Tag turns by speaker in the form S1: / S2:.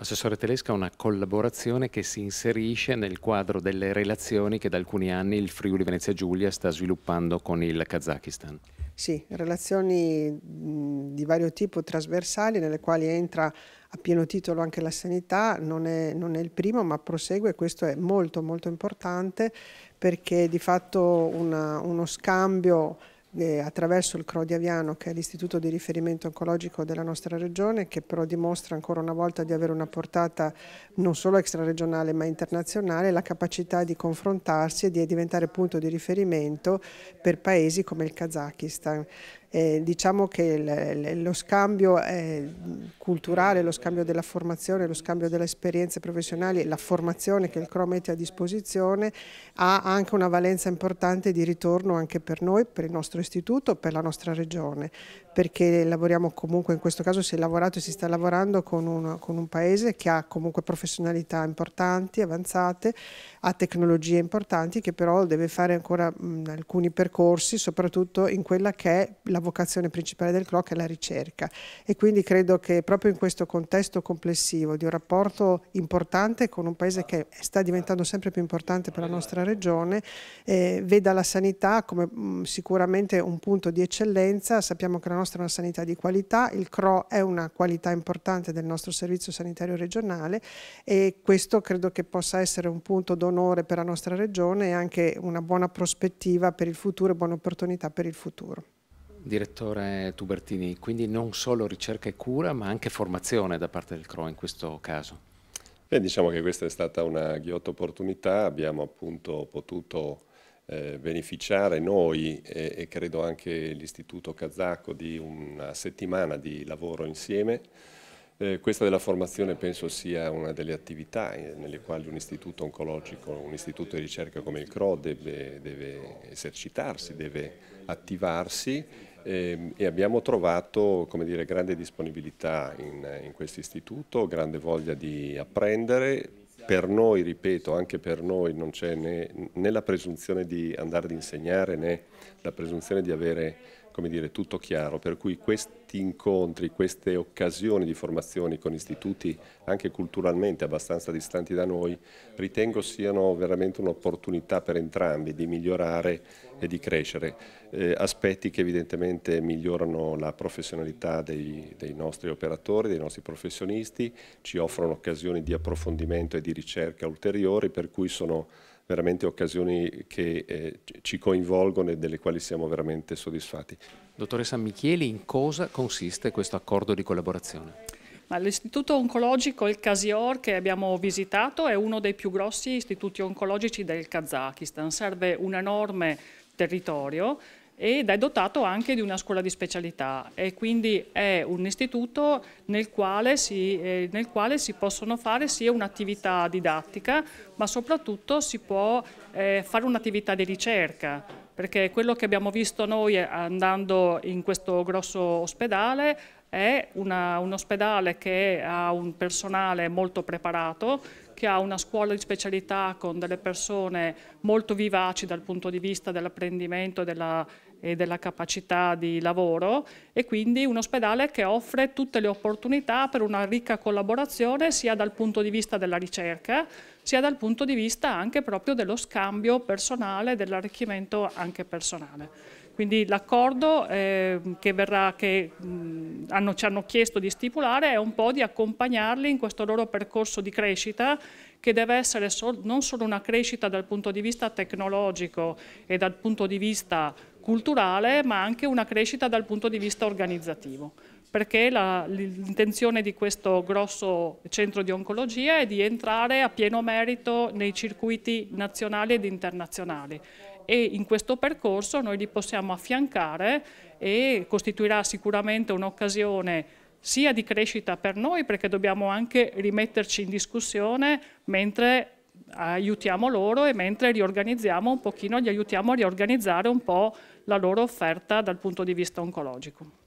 S1: Assessore Telesca, una collaborazione che si inserisce nel quadro delle relazioni che da alcuni anni il Friuli Venezia Giulia sta sviluppando con il Kazakistan.
S2: Sì, relazioni di vario tipo trasversali nelle quali entra a pieno titolo anche la sanità, non è, non è il primo ma prosegue, questo è molto molto importante perché di fatto una, uno scambio eh, attraverso il Aviano, che è l'istituto di riferimento oncologico della nostra regione che però dimostra ancora una volta di avere una portata non solo extraregionale ma internazionale, la capacità di confrontarsi e di diventare punto di riferimento per paesi come il Kazakistan. Eh, diciamo che lo scambio eh, culturale, lo scambio della formazione, lo scambio delle esperienze professionali, la formazione che il CRO mette a disposizione ha anche una valenza importante di ritorno anche per noi, per il nostro istituto, per la nostra regione, perché lavoriamo comunque, in questo caso si è lavorato e si sta lavorando con, una, con un paese che ha comunque professionalità importanti, avanzate, ha tecnologie importanti che però deve fare ancora mh, alcuni percorsi, soprattutto in quella che è la la vocazione principale del CLOC è la ricerca e quindi credo che proprio in questo contesto complessivo di un rapporto importante con un paese che sta diventando sempre più importante per la nostra regione, eh, veda la sanità come mh, mm, sicuramente un punto di eccellenza, sappiamo che la nostra è una sanità di qualità, il CRO è una qualità importante del nostro servizio sanitario regionale e questo credo che possa essere un punto d'onore per la nostra regione e anche una buona prospettiva per il futuro e buone opportunità per il futuro.
S1: Direttore Tubertini, quindi non solo ricerca e cura, ma anche formazione da parte del CRO in questo caso. Beh, diciamo che questa è stata una ghiotta opportunità, abbiamo appunto potuto eh, beneficiare noi e, e credo anche l'Istituto Kazako di una settimana di lavoro insieme. Eh, questa della formazione penso sia una delle attività eh, nelle quali un istituto oncologico, un istituto di ricerca come il CRO deve, deve esercitarsi, deve attivarsi e, ehm, e abbiamo trovato dire, grande disponibilità in, in questo istituto, grande voglia di apprendere, per noi, ripeto, anche per noi non c'è né, né, la presunzione di andare ad insegnare né la presunzione di avere come dire, tutto chiaro, per cui questi incontri, queste occasioni di formazioni con istituti anche culturalmente abbastanza distanti da noi, ritengo siano veramente un'opportunità per entrambi di migliorare e di crescere, eh, aspetti che evidentemente migliorano la professionalità dei, dei nostri operatori, dei nostri professionisti, ci offrono occasioni di approfondimento e di ricerca ulteriori, per cui sono veramente occasioni che eh, ci coinvolgono e delle quali siamo veramente soddisfatti. Dottoressa San Micheli, in cosa consiste questo accordo di collaborazione?
S3: L'istituto oncologico, il Casior, che abbiamo visitato è uno dei più grossi istituti oncologici del Kazakistan. Serve un enorme territorio ed è dotato anche di una scuola di specialità e quindi è un istituto nel quale si, eh, nel quale si possono fare sia un'attività didattica ma soprattutto si può eh, fare un'attività di ricerca perché quello che abbiamo visto noi eh, andando in questo grosso ospedale è una, un ospedale che ha un personale molto preparato, che ha una scuola di specialità con delle persone molto vivaci dal punto di vista dell'apprendimento e della e della capacità di lavoro e quindi un ospedale che offre tutte le opportunità per una ricca collaborazione sia dal punto di vista della ricerca sia dal punto di vista anche proprio dello scambio personale, dell'arricchimento anche personale. Quindi l'accordo ehm, che, verrà, che hanno, ci hanno chiesto di stipulare è un po' di accompagnarli in questo loro percorso di crescita che deve essere non solo una crescita dal punto di vista tecnologico e dal punto di vista culturale ma anche una crescita dal punto di vista organizzativo perché l'intenzione di questo grosso centro di oncologia è di entrare a pieno merito nei circuiti nazionali ed internazionali e in questo percorso noi li possiamo affiancare e costituirà sicuramente un'occasione sia di crescita per noi perché dobbiamo anche rimetterci in discussione mentre aiutiamo loro e mentre riorganizziamo un pochino, li aiutiamo a riorganizzare un po' la loro offerta dal punto di vista oncologico.